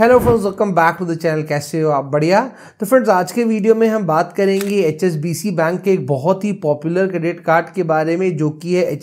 hello friends welcome back to the channel कैसे हो आप बढ़िया तो फ्रेंड्स आज के वीडियो में हम बात करेंगे एच बैंक के एक बहुत ही पॉपुलर क्रेडिट कार्ड के बारे में जो कि है एच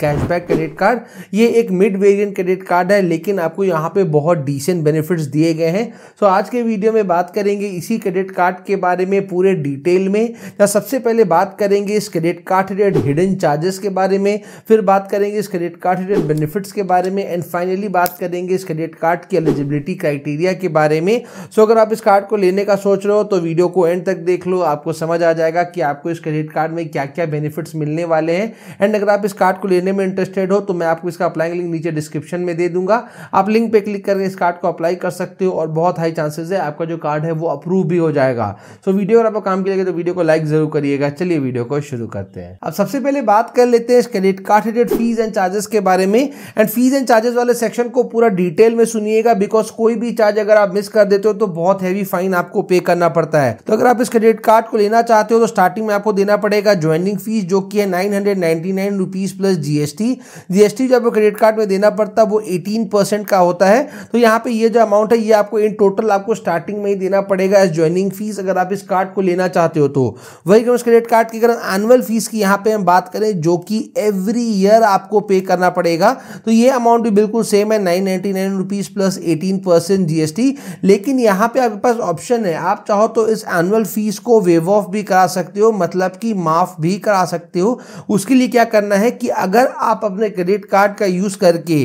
कैशबैक क्रेडिट कार्ड ये एक मिड वेरिएंट क्रेडिट कार्ड है लेकिन आपको यहाँ पे बहुत डिसेंट बेनिफिट्स दिए गए हैं सो आज के वीडियो में बात करेंगे इसी क्रेडिट कार्ड के बारे में पूरे डिटेल में या सबसे पहले बात करेंगे इस क्रेडिट कार्ड रेड हिडन चार्जेस के बारे में फिर बात करेंगे इस क्रेडिट कार्ड रेड बेनिफिट्स के बारे में एंड फाइनली बात करेंगे इस क्रेडिट कार्ड की एलिजिबिलिटी क्राइट क्राइटेरिया के बारे में सो अगर आप इस कार्ड को लेने का सोच रहे हो तो वीडियो को एंड तक देख लो आपको समझ आ जाएगा कि आपको इस क्रेडिट कार्ड में क्या क्या बेनिफिट्स मिलने वाले हैं एंड अगर आप इस कार्ड को लेने में इंटरेस्टेड हो तो मैं आपको इसका अप्लाइंग लिंक नीचे डिस्क्रिप्शन में दे दूंगा आप लिंक पर क्लिक करके इस कार्ड को अप्लाई कर सकते हो और बहुत हाई चांसेस है आपका जो कार्ड है वो अप्रूव भी हो जाएगा सो वीडियो अगर आपको काम की लगे तो वीडियो को लाइक जरूर करिएगा चलिए वीडियो को शुरू करते हैं अब सबसे पहले बात कर लेते हैं इस credit card related fees and charges के बारे में एंड फीस एंड चार्जेस वाले सेक्शन को पूरा डिटेल में सुनिएगा बिकॉज कोई भी चार्ज अगर आप मिस कर देते हो तो बहुत हैवी फाइन आपको पे करना पड़ता है तो अगर आप इस क्रेडिट कार्ड को लेना चाहते हो तो स्टार्टिंग में आपको देना पड़ेगा ज्वाइनिंग फीस जो कि है nine hundred plus GST GST जो आपको क्रेडिट कार्ड में देना पड़ता है वो एटीन का होता है तो यहाँ पे ये जो अमाउंट है ये आपको इन टोटल आपको स्टार्टिंग में ही देना पड़ेगा एज ज्वाइनिंग फीस अगर आप इस कार्ड को लेना चाहते हो तो वही अगर क्रेडिट कार्ड की अगर एनुअल फीस की यहाँ पे हम बात करें जो कि एवरी ईयर आपको पे करना पड़ेगा तो ये अमाउंट भी बिल्कुल सेम है nine ninety nine rupees plus eighteen percent percent GST लेकिन यहां पे आपके पास ऑप्शन है आप चाहो तो इस एनुअल फीस को वेव ऑफ भी करा सकते हो मतलब कि माफ़ भी करा सकते हो उसके लिए क्या करना है कि अगर आप अपने क्रेडिट कार्ड का यूज़ करके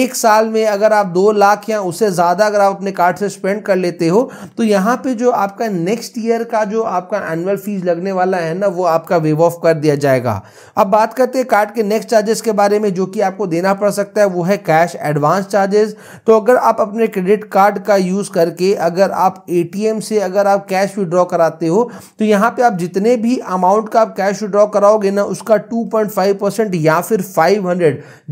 एक साल में अगर आप दो लाख या उससे ज़्यादा अगर आप अपने कार्ड से स्पेंड कर लेते हो तो यहां पर जो आपका नेक्स्ट ईयर का जो आपका एनुअल फीस लगने वाला है ना वो आपका वेव ऑफ कर दिया जाएगा अब बात करते हैं कार्ड के नेक्स्ट चार्जेस के बारे में जो कि आपको देना पड़ सकता है वो है कैश एडवांस चार्जेस तो अगर आप अपने क्रेडिट कार्ड का यूज़ करके अगर आप एटीएम से अगर आप कैश विड्रॉ कराते हो तो यहाँ पे आप जितने भी अमाउंट का आप कैश विड्रॉ कराओगे ना उसका 2.5 परसेंट या फिर 500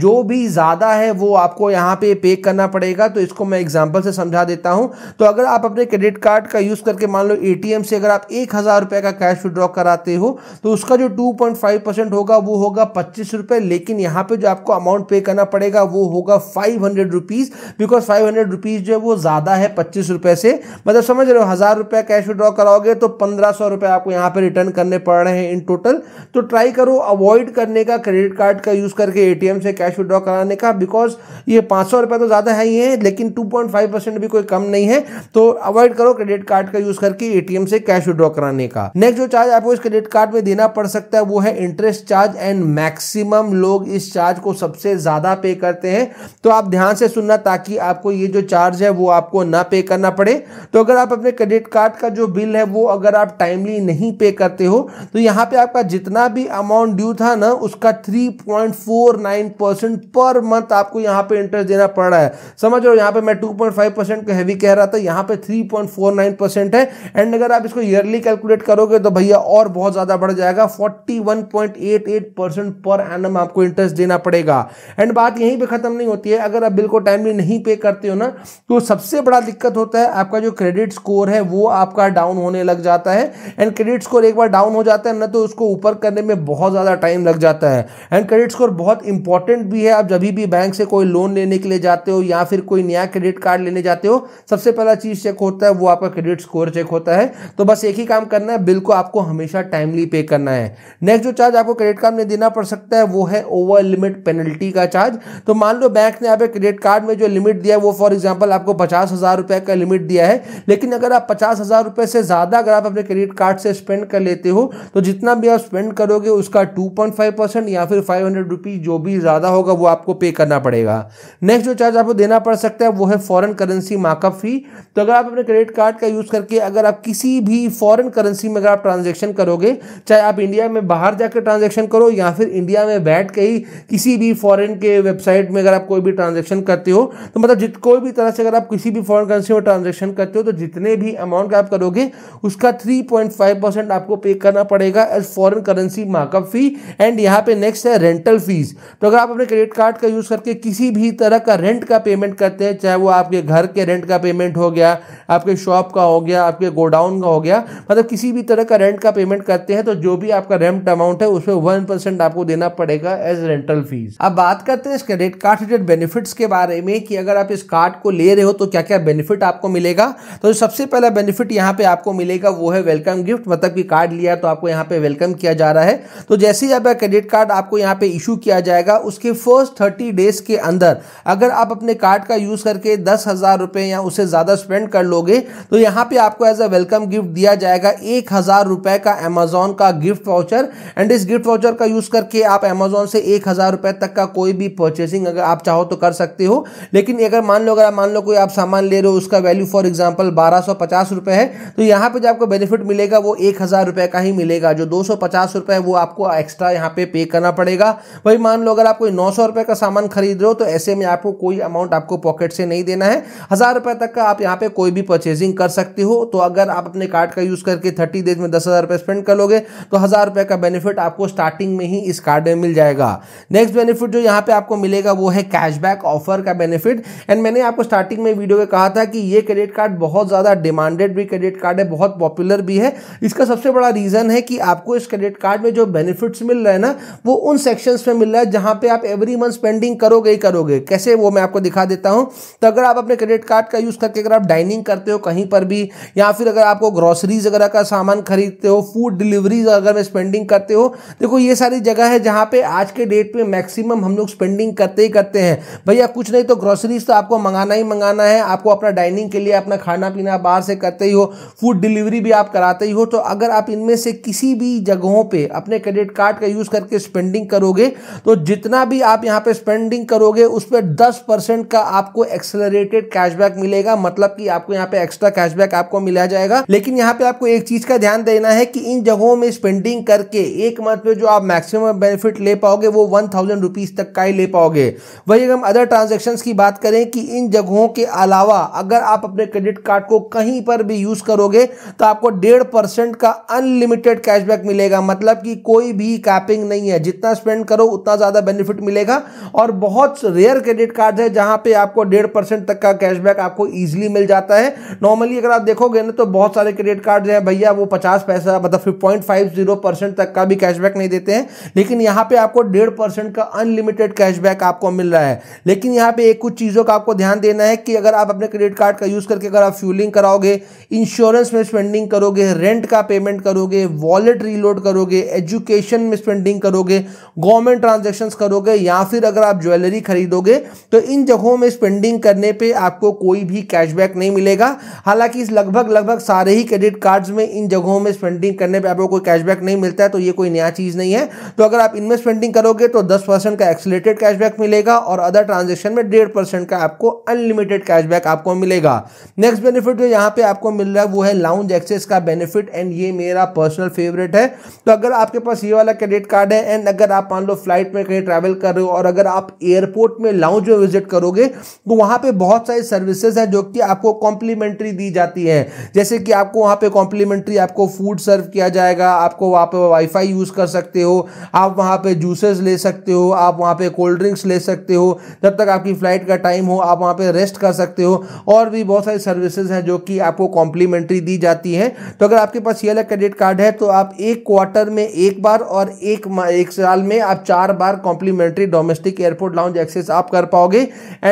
जो भी ज़्यादा है वो आपको यहाँ पे पे करना पड़ेगा तो इसको मैं एग्जाम्पल से समझा देता हूँ तो अगर आप अपने क्रेडिट कार्ड का यूज़ करके मान लो ए से अगर आप एक का कैश विड्रॉ कराते हो तो उसका जो टू होगा वो होगा पच्चीस लेकिन यहाँ पर जो आपको अमाउंट पे करना पड़ेगा वो होगा five hundred because five hundred जो है वो ज़्यादा है पच्चीस रुपए से मतलब समझ रहे हो हज़ार रुपया कैश विड्रॉ कराओगे तो पंद्रह सौ रुपए आपको यहां पर रिटर्न करने पड़ रहे हैं इन टोटल तो ट्राई करो अवॉइड करने का क्रेडिट कार्ड का यूज़ करके एटीएम से कैश विड्रॉ कराने का बिकॉज ये पांच सौ रुपये तो ज़्यादा है ही है लेकिन टू पॉइंट फाइव परसेंट भी कोई कम नहीं है तो अवॉइड करो क्रेडिट कार्ड का यूज़ करके एटीएम से कैश विड्रॉ कराने का नेक्स्ट जो चार्ज आपको इस क्रेडिट कार्ड में देना पड़ सकता है वो है इंटरेस्ट चार्ज एंड मैक्सिमम लोग इस चार्ज को सबसे ज़्यादा पे करते हैं तो आप ध्यान से सुनना ताकि आपको ये जो चार्ज है वो आपको ना पे करना पड़े तो अगर आप अपने क्रेडिट कार्ड का जो बिल है वो अगर आप टाइमली नहीं पे करते हो तो यहाँ पे आपका जितना भी अमाउंट ड्यू था ना उसका 3.49 परसेंट पर मंथ आपको यहाँ पे इंटरेस्ट देना पड़ रहा है समझ रहे हो यहाँ पे मैं 2.5 परसेंट को हैवी कह रहा था यहाँ पे 3.49 परसेंट है एंड अगर आप इसको ईयरली कैलकुलेट करोगे तो भैया और बहुत ज़्यादा बढ़ जाएगा फोर्टी पर एन आपको इंटरेस्ट देना पड़ेगा एंड बात यहीं पर ख़त्म नहीं होती है अगर आप बिल को टाइमली नहीं पे करते हो ना तो सबसे बड़ा दिक्कत होता है आपका जो क्रेडिट स्कोर है वो आपका डाउन होने लग जाता है एंड क्रेडिट स्कोर एक बार डाउन हो जाता है ना तो उसको ऊपर करने में बहुत ज़्यादा टाइम लग जाता है एंड क्रेडिट स्कोर बहुत इंपॉर्टेंट भी है आप जब भी बैंक से कोई लोन लेने के लिए जाते हो या फिर कोई नया क्रेडिट कार्ड लेने जाते हो सबसे पहला चीज़ चेक होता है वो आपका क्रेडिट स्कोर चेक होता है तो बस एक ही काम करना है बिल को आपको हमेशा टाइमली पे करना है नेक्स्ट जो चार्ज आपको क्रेडिट कार्ड में देना पड़ सकता है वो है ओवर लिमिट पेनल्टी का चार्ज तो मान लो बैंक ने आपके क्रेडिट कार्ड में जो लिमिट दिया वो फॉर एग्जाम्पल आपको पचास हज़ार रुपये का लिमिट दिया है लेकिन अगर आप पचास हज़ार रुपये से ज़्यादा अगर आप अपने क्रेडिट कार्ड से स्पेंड कर लेते हो तो जितना भी आप स्पेंड करोगे उसका टू पॉइंट फाइव परसेंट या फिर फाइव हंड्रेड रुपीज़ जो भी ज़्यादा होगा वो आपको पे करना पड़ेगा नेक्स्ट जो चार्ज आपको देना पड़ सकता है वो है फॉरन करेंसी मार्कअप फी तो अगर आप अपने क्रेडिट कार्ड का यूज़ करके अगर आप किसी भी फॉरन करेंसी में अगर आप ट्रांजेक्शन करोगे चाहे आप इंडिया में बाहर जाकर ट्रांजेक्शन करो या फिर इंडिया में बैठ के ही किसी भी फॉरन के वेबसाइट में अगर आप कोई भी ट्रांजेक्शन करते हो तो मतलब जित कोई भी तरह से अगर आप किसी भी फॉरन करेंसी में ट्रांजेक्शन करते हो तो जितने भी अमाउंट आप करोगे उसका 3.5 परसेंट आपको पे करना पड़ेगा as foreign currency markup fee and यहाँ पे नेक्स्ट है रेंटल फीस तो अगर आप अपने क्रेडिट कार्ड का यूज़ करके किसी भी तरह का रेंट का पेमेंट करते हैं चाहे वो आपके घर के रेंट का पेमेंट हो गया आपके शॉप का हो गया आपके गोडाउन का हो गया मतलब किसी भी तरह का रेंट का पेमेंट करते हैं तो जो भी आपका रेंट अमाउंट है उसमें वन परसेंट आपको देना पड़ेगा एज रेंटल फीस अब बात करते हैं इस क्रेडिट कार्ड रिलेटेड बेनिफिट्स के बारे में कि अगर आप इस कार्ड को ले रहे हो तो क्या क्या बेनिफिट आपको मिलेगा तो सबसे पहला बेनिफिट यहाँ पे आपको मिलेगा वो है वेलकम गिफ्ट मतलब कि कार्ड लिया तो आपको यहाँ पे वेलकम किया जा रहा है तो जैसे ही आपका क्रेडिट कार्ड आपको यहाँ पे इशू किया जाएगा उसके फर्स्ट थर्टी डेज के अंदर अगर आप अपने कार्ड का यूज़ करके दस हज़ार रुपए या उससे ज़्यादा स्पेंड कर लोगे तो यहाँ पे आपको एज अ वेलकम गिफ्ट दिया जाएगा एक हज़ार रुपए का एमेजोन का गिफ्ट वाउचर एंड इस गिफ्ट वाउचर का यूज़ करके आप एमेजोन से एक हज़ार रुपए तक का कोई भी परचेसिंग अगर आप चाहो तो कर सकते हो लेकिन अगर मान लो अगर मान लो कोई कोई आप सामान ले रहे हो उसका वैल्यू फॉर एग्जाम्पल बारह है तो यहाँ पे जो आपको बेनिफिट मिलेगा वो एक का ही मिलेगा जो दो है वो आपको एक्स्ट्रा यहाँ पे पे करना पड़ेगा वही मान लो अगर आप कोई नौ का सामान खरीद रहे हो तो ऐसे में आपको कोई अमाउंट आपको पॉकेट से नहीं देना है हज़ार रुपए तक का आप यहाँ पे कोई भी परचेजिंग कर सकते हो तो अगर आप अपने कार्ड का यूज़ करके थर्टी डेज में दस हज़ार रुपए स्पेंड कर लोगे तो हज़ार रुपए का बेनिफिट आपको स्टार्टिंग में ही इस कार्ड में मिल जाएगा नेक्स्ट बेनिफिट जो यहाँ पे आपको मिलेगा वो है कैशबैक ऑफर का बेनिफिट एंड मैंने आपको स्टार्टिंग में में वीडियो में कहा था कि ये क्रेडिट कार्ड बहुत ज़्यादा डिमांडेड भी क्रेडिट कार्ड है बहुत पॉपुलर भी है इसका सबसे बड़ा रीज़न है कि आपको इस क्रेडिट कार्ड में जो बेनिफिट्स मिल रहे हैं ना वो उन सेक्शंस में मिल रहा है जहाँ पे आप एवरी मंथ स्पेंडिंग करोगे ही करोगे कैसे वो मैं आपको दिखा देता हूँ तो अगर आप अपने क्रेडिट कार्ड का यूज़ करके अगर आप डाइनिंग करते हो कहीं पर भी या फिर अगर आपको ग्रॉसरीज वगैरह का सामान खरीदते हो फूड डिलीवरीज अगर मैं स्पेंडिंग करते हो देखो ये सारी जगह है जहाँ पे आज के डेट में मैक्सिमम हम लोग स्पेंडिंग करते ही करते हैं भैया कुछ नहीं तो ग्रॉसरीज तो आपको मंगाना ही मंगाना करना है आपको अपना डाइनिंग के लिए अपना खाना पीना बाहर से करते ही हो फूड डिलीवरी भी आप कराते ही हो तो अगर आप इनमें से किसी भी जगहों पे अपने क्रेडिट कार्ड का यूज़ करके स्पेंडिंग करोगे तो जितना भी आप यहाँ पे स्पेंडिंग करोगे उस पर दस का आपको एक्सेलरेटेड कैशबैक मिलेगा मतलब कि आपको यहाँ पे एक्स्ट्रा कैशबैक आपको मिला जाएगा लेकिन यहाँ पे आपको एक चीज़ का ध्यान देना है कि इन जगहों में स्पेंडिंग करके एक मंथ में जो आप मैक्सिमम बेनिफिट ले पाओगे वो वन थाउजेंड रुपीज़ तक का ही ले पाओगे वही अगर हम अदर ट्रांजेक्शन की बात करें कि इन जगहों के अलावा अगर आप अपने क्रेडिट कार्ड को कहीं पर भी यूज़ करोगे तो आपको डेढ़ परसेंट का अनलिमिटेड कैशबैक मिलेगा मतलब कि कोई भी कैपिंग नहीं है जितना स्पेंड करो उतना ज़्यादा बेनिफिट मिलेगा और बहुत रेयर क्रेडिट कार्ड है जहां पे आपको डेढ़ परसेंट तक का कैशबैक आपको ईजिली मिल जाता है नॉर्मली अगर आप देखोगे ना तो बहुत सारे क्रेडिट कार्ड हैं भैया वो पचास पैसा मतलब पॉइंट तक का भी कैशबैक नहीं देते हैं लेकिन यहां पर आपको डेढ़ का अनलिमिटेड कैशबैक आपको मिल रहा है लेकिन यहां पे एक कुछ चीज़ों का आपको ध्यान देना है कि अगर आप अपने क्रेडिट कार्ड का यूज़ करके अगर आप फ्यूलिंग कराओगे इंश्योरेंस में स्पेंडिंग करोगे रेंट का पेमेंट करोगे वॉलेट रीलोड करोगे एजुकेशन में स्पेंडिंग करोगे गवर्नमेंट ट्रांजेक्शन करोगे या फिर अगर आप ज्वेलरी खरीदोगे तो इन जगहों में स्पेंडिंग करने पर आपको कोई भी कैशबैक नहीं मिलेगा हालांकि इस लगभग लगभग सारे ही क्रेडिट कार्ड्स में इन जगहों में स्पेंडिंग करने पर आपको कोई कैशबैक नहीं मिलता है तो ये कोई नया चीज़ नहीं है तो अगर आप इनमें स्पेंडिंग करोगे तो दस परसेंट का एक्सिलेटेड कैशबैक मिलेगा और अदर ट्रांजेक्शन में डेढ़ परसेंट का आपको अनलिमिटेड कैशबैक आपको मिलेगा नेक्स्ट बेनिफिट जो यहाँ पे आपको मिल रहा है वो है लाउंज एक्सेस का बेनिफिट एंड ये मेरा पर्सनल फेवरेट है तो अगर आपके पास ये वाला क्रेडिट कार्ड है एंड अगर आप मान लो फ्लाइट में कहीं ट्रैवल कर रहे हो और अगर आप एयरपोर्ट में लाउंज में विजिट करोगे तो वहाँ पर बहुत सारी सर्विसेज हैं जो कि आपको कॉम्प्लीमेंट्री दी जाती हैं जैसे कि आपको वहाँ पे कॉम्प्लीमेंट्री आपको फूड सर्व किया जाएगा आपको वहाँ पे वाईफाई यूज़ कर सकते हो आप वहाँ पे जूसेस ले सकते हो आप वहाँ पे कोल्ड ड्रिंक्स ले सकते हो जब तक आपकी फ़्लाइट का टाइम हो आप वहाँ पे रेस्ट कर सकते हो और भी बहुत सारी सर्विसेज हैं जो कि आपको कॉम्प्लीमेंट्री दी जाती है तो अगर आपके पास ये क्रेडिट कार्ड है तो आप एक क्वार्टर में एक बार और एक एक साल में आप चार बार complimentary domestic airport lounge access आप कर पाओगे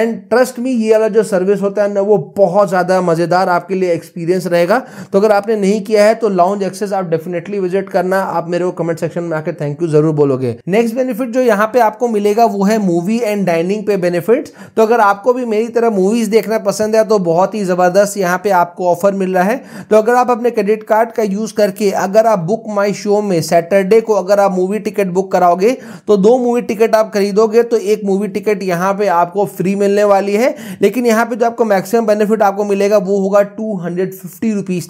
एंड ट्रस्ट मी ये वाला जो सर्विस होता है ना वो बहुत ज़्यादा मज़ेदार आपके लिए एक्सपीरियंस रहेगा तो अगर आपने नहीं किया है तो लाउंज एक्सेस आप डेफिनेटली विजिट करना आप मेरे को कमेंट सेक्शन में आकर थैंक यू जरूर बोलोगे नेक्स्ट बेनिफिट जो यहाँ पे आपको मिलेगा वो है मूवी एंड डाइनिंग पे बेनिफिट तो अगर आपको भी मेरी तरह मूवीज देखना पसंद है तो बहुत ही ज़बरदस्त यहाँ पे आपको ऑफर मिल रहा है तो अगर आप अपने क्रेडिट कार्ड का यूज़ करके अगर आप बुक माई शो में सैटरडे को अगर आप मूवी टिकट बुक कराओगे तो दो मूवी टिकट आप खरीदोगे तो एक मूवी टिकट यहाँ पे आपको फ्री मिलने वाली है लेकिन यहाँ पे जो आपको मैक्सिमम बेनिफिट आपको मिलेगा वो होगा टू हंड्रेड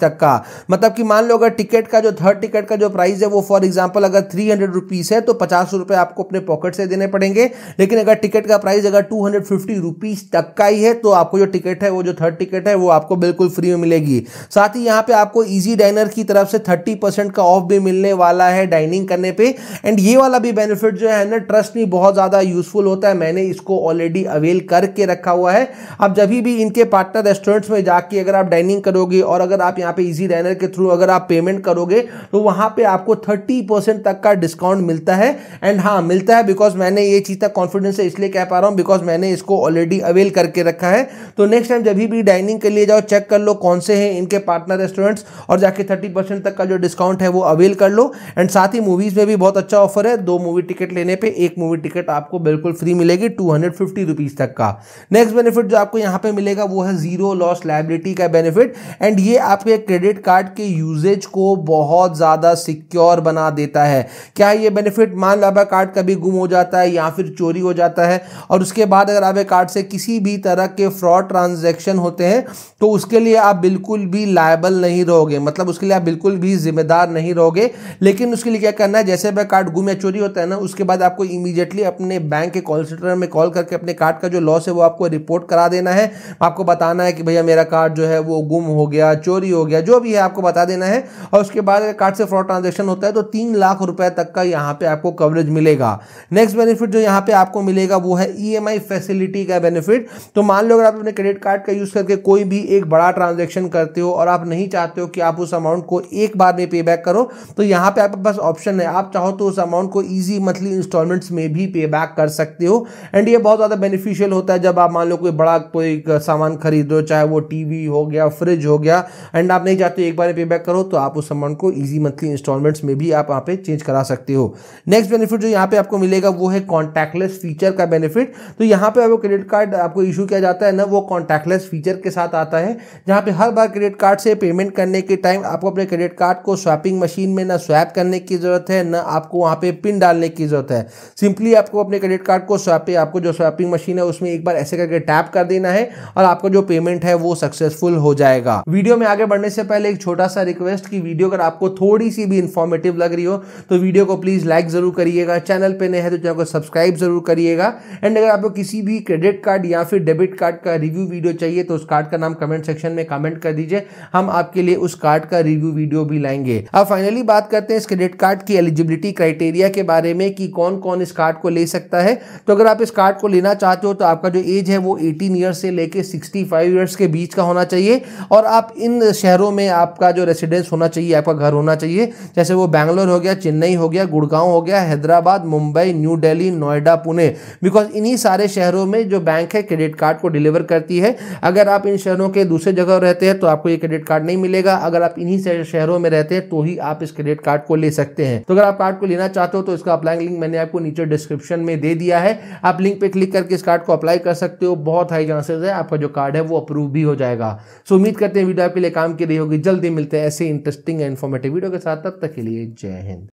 तक का मतलब कि मान लो अगर टिकट का जो थर्ड टिकट का जो प्राइस है वो फॉर एग्जाम्पल अगर थ्री हंड्रेड है तो पचास आपको अपने पॉकेट से देने पड़ेंगे लेकिन अगर टिकट का प्राइस अगर टू हंड्रेड फिफ्टी रुपीज़ तक का ही है तो आपको जो टिकट है वो जो थर्ड टिकट है वो आपको बिल्कुल फ्री में मिलेगी साथ ही यहाँ पे आपको इजी डाइनर की तरफ से थर्टी परसेंट का ऑफ भी मिलने वाला है डाइनिंग करने पे एंड ये वाला भी बेनिफिट जो है ना ट्रस्ट में बहुत ज़्यादा यूजफुल होता है मैंने इसको ऑलरेडी अवेल करके रखा हुआ है आप जब भी इनके पार्टनर रेस्टोरेंट्स में जाके अगर आप डाइनिंग करोगे और अगर आप यहाँ पे इजी डाइनर के थ्रू अगर आप पेमेंट करोगे तो वहाँ पर आपको थर्टी परसेंट तक का डिस्काउंट मिलता है एंड हाँ मिलता है बिकॉज मैंने ये चीज़ तक कॉन्फिडेंस से इसलिए कह पा रहा हूँ बिकॉज मैंने इसको ऑलरेडी अवेल करके रखा है तो नेक्स्ट टाइम जब भी डाइनिंग के लिए जाओ चेक कर लो कौन से हैं इनके पार्टनर रेस्टोरेंट्स और जाके थर्टी परसेंट तक का जो डिस्काउंट है वो अवेल कर लो एंड साथ ही मूवीज़ में भी बहुत अच्छा ऑफर है दो मूवी टिकट लेने पर एक मूवी टिकट आपको बिल्कुल फ्री मिलेगी टू हंड्रेड तक का नेक्स्ट बेनिफिट जो आपको यहाँ पे मिलेगा वो है जीरो लॉस लाइबिलिटी का बेनिफिट एंड ये आपके क्रेडिट कार्ड के यूजेज को बहुत ज़्यादा सिक्योर बना देता है क्या ये बेनिफिट मान लो कार्ड कभी गुम हो जाता है या फिर चोरी हो जाता है और उसके बाद अगर आप कार्ड से किसी भी तरह के फ्रॉड फ्रॉड ट्रांजैक्शन होते हैं तो उसके लिए आप बिल्कुल भी लायबल नहीं रहोगे मतलब उसके लिए आप बिल्कुल भी जिम्मेदार नहीं रहोगे लेकिन उसके लिए क्या करना है जैसे भाई कार्ड गुम या चोरी होता है ना उसके बाद आपको इमीजिएटली अपने बैंक के कॉल सेंटर में कॉल करके अपने कार्ड का जो लॉस है वो आपको रिपोर्ट करा देना है आपको बताना है कि भैया मेरा कार्ड जो है वो गुम हो गया चोरी हो गया जो भी है आपको बता देना है और उसके बाद अगर कार्ड से फ्रॉड ट्रांजेक्शन होता है तो तीन लाख रुपए तक का यहाँ पे आपको कवरेज मिलेगा नेक्स्ट बेनिफिट जो यहाँ पे आपको मिलेगा वो है ई e फैसिलिटी का बेनिफिट तो मान लो अगर आप अपने क्रेडिट कार्ड का यूज़ करके कोई भी एक बड़ा ट्रांजेक्शन करते हो और आप नहीं चाहते हो कि आप उस अमाउंट को एक बार में पे बैक करो तो यहाँ पे आपके पास ऑप्शन है आप चाहो तो उस अमाउंट को ईजी मंथली इंस्टॉलमेंट्स में भी पे बैक कर सकते हो एंड ये बहुत ज़्यादा बेनिफिशियल होता है जब आप मान लो कोई बड़ा कोई सामान खरीद हो चाहे वो वी हो गया फ्रिज हो गया एंड आप नहीं चाहते एक बार पे बैक करो तो आप उस अमाउंट को ईजी मंथली इंस्टॉलमेंट्स में भी आप वहाँ पे चेंज करा सकते हो नेक्स्ट बेनिफिट जो यहाँ पे आपको मिलेगा वो है कॉन्टैक्टलेस फीचर का बेनिफिट तो यहाँ पे आपको क्रेडिट कार्ड आपको इशू किया जाता है ना है वो कॉन्टैक्टलेस फीचर के साथ आता है जहाँ पे हर बार क्रेडिट कार्ड से पेमेंट करने के टाइम आपको अपने क्रेडिट कार्ड को स्वैपिंग मशीन में ना स्वैप करने की ज़रूरत है ना आपको वहाँ पे पिन डालने की ज़रूरत है सिंपली आपको अपने क्रेडिट कार्ड को स्वैप आपको जो स्वैपिंग मशीन है उसमें एक बार ऐसे करके टैप कर देना है और आपका जो पेमेंट है वो सक्सेसफुल हो जाएगा वीडियो में आगे बढ़ने से पहले एक छोटा सा रिक्वेस्ट की वीडियो अगर आपको थोड़ी सी भी इंफॉर्मेटिव लग रही हो तो वीडियो को प्लीज़ लाइक ज़रूर करिएगा चैनल पे नए है तो चैनल को सब्सक्राइब ज़रूर करिएगा एंड अगर आपको किसी भी क्रेडिट कार्ड या फिर डेबिट कार्ड का का रिव्यू वीडियो चाहिए तो उस कार्ड का नाम कमेंट सेक्शन में कमेंट कर दीजिए हम आपके लिए उस कार्ड का रिव्यू वीडियो भी लाएंगे अब फाइनली बात करते हैं इस क्रेडिट कार्ड की एलिजिबिलिटी क्राइटेरिया के बारे में कि कौन कौन इस कार्ड को ले सकता है तो अगर आप इस कार्ड को लेना चाहते हो तो आपका जो एज है वो एटीन ईयर्स से लेकर सिक्सटी फाइव ईयर्स के बीच का होना चाहिए और आप इन शहरों में आपका जो रेसिडेंस होना चाहिए आपका घर होना चाहिए जैसे वो बैंगलोर हो गया चेन्नई हो गया गुड़गांव हो गया हैदराबाद मुंबई न्यू दिल्ली नोएडा पुणे बिकॉज इन्हीं सारे शहरों में जो बैंक है क्रेडिट कार्ड को डिलीवर करती है अगर आप इन शहरों के दूसरे जगह रहते हैं तो आपको ये क्रेडिट कार्ड नहीं मिलेगा अगर आप इन्हीं शहरों में रहते हैं तो ही आप इस क्रेडिट कार्ड को ले सकते हैं तो अगर आप कार्ड को लेना चाहते हो तो इसका अप्लाइंग लिंक मैंने आपको नीचे डिस्क्रिप्शन में दे दिया है आप लिंक पर क्लिक करके इस कार्ड को अप्लाई कर सकते हो बहुत हाई चांसेस है आपका जो कार्ड है वो अप्रूव भी हो जाएगा सो उम्मीद करते हैं वीडियो आपके लिए काम की रही होगी जल्दी मिलते हैं ऐसे इंटरेस्टिंग एंड इन्फॉर्मेटिव वीडियो के साथ तब तक के लिए जय हिंद